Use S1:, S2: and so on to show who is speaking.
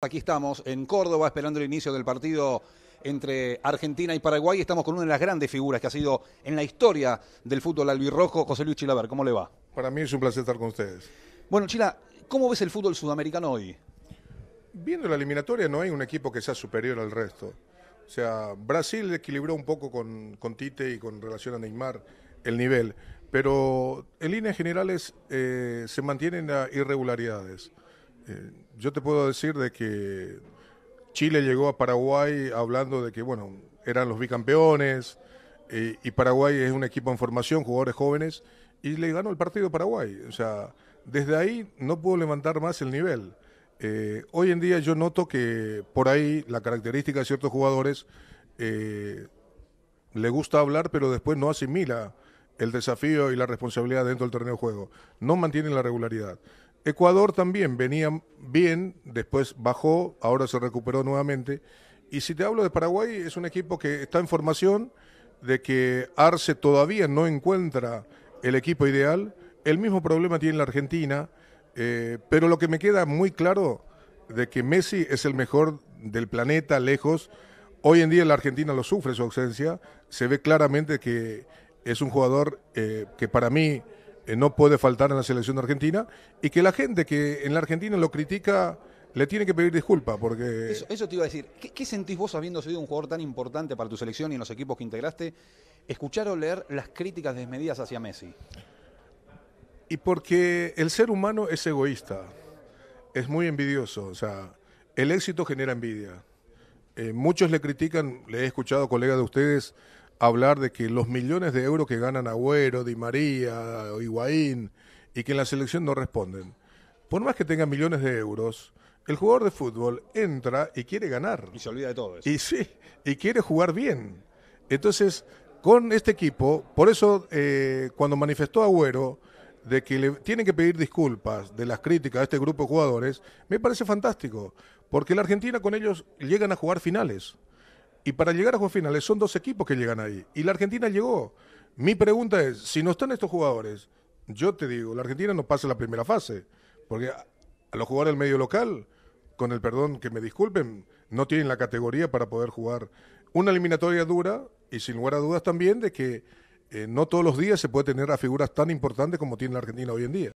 S1: Aquí estamos en Córdoba esperando el inicio del partido entre Argentina y Paraguay. Estamos con una de las grandes figuras que ha sido en la historia del fútbol albirrojo, José Luis Chilaver. ¿Cómo le va? Para mí es un placer estar con ustedes. Bueno, Chila, ¿cómo ves el fútbol sudamericano hoy?
S2: Viendo la eliminatoria no hay un equipo que sea superior al resto. O sea, Brasil equilibró un poco con, con Tite y con relación a Neymar el nivel, pero en líneas generales eh, se mantienen irregularidades. Eh, yo te puedo decir de que Chile llegó a Paraguay hablando de que, bueno, eran los bicampeones eh, y Paraguay es un equipo en formación, jugadores jóvenes, y le ganó el partido a Paraguay. O sea, desde ahí no pudo levantar más el nivel. Eh, hoy en día yo noto que por ahí la característica de ciertos jugadores le gusta hablar, pero después no asimila el desafío y la responsabilidad dentro del torneo de juego. No mantienen la regularidad. Ecuador también venía bien, después bajó, ahora se recuperó nuevamente. Y si te hablo de Paraguay, es un equipo que está en formación, de que Arce todavía no encuentra el equipo ideal. El mismo problema tiene la Argentina, eh, pero lo que me queda muy claro de que Messi es el mejor del planeta, lejos. Hoy en día la Argentina lo sufre su ausencia. Se ve claramente que es un jugador eh, que para mí eh, no puede faltar en la selección de Argentina y que la gente que en la Argentina lo critica le tiene que pedir disculpas porque...
S1: Eso, te iba a decir, ¿Qué, sentís vos habiendo sido un jugador tan importante para tu selección y en los equipos que integraste, escuchar o leer las críticas desmedidas hacia Messi? Y
S2: porque el ser humano es egoísta, es muy envidioso, o sea, el éxito genera envidia. Eh, muchos le critican, le he escuchado colegas de ustedes hablar de que los millones de euros que ganan Agüero, Di María, Higuaín, y que en la selección no responden. Por más que tengan millones de euros, el jugador de fútbol entra y quiere ganar. Y se olvida de todo eso. Y sí, y quiere jugar bien. Entonces, con este equipo, por eso eh, cuando manifestó Agüero de que le tienen que pedir disculpas de las críticas a este grupo de jugadores, me parece fantástico, porque la Argentina con ellos llegan a jugar finales. Y para llegar a juegos finales son dos equipos que llegan ahí. Y la Argentina llegó. Mi pregunta es, si no están estos jugadores, yo te digo, la Argentina no pasa la primera fase. Porque a los jugadores del medio local, con el perdón que me disculpen, no tienen la categoría para poder jugar una eliminatoria dura y sin lugar a dudas también de que eh, no todos los días se puede tener a figuras tan importantes como tiene la Argentina hoy en día.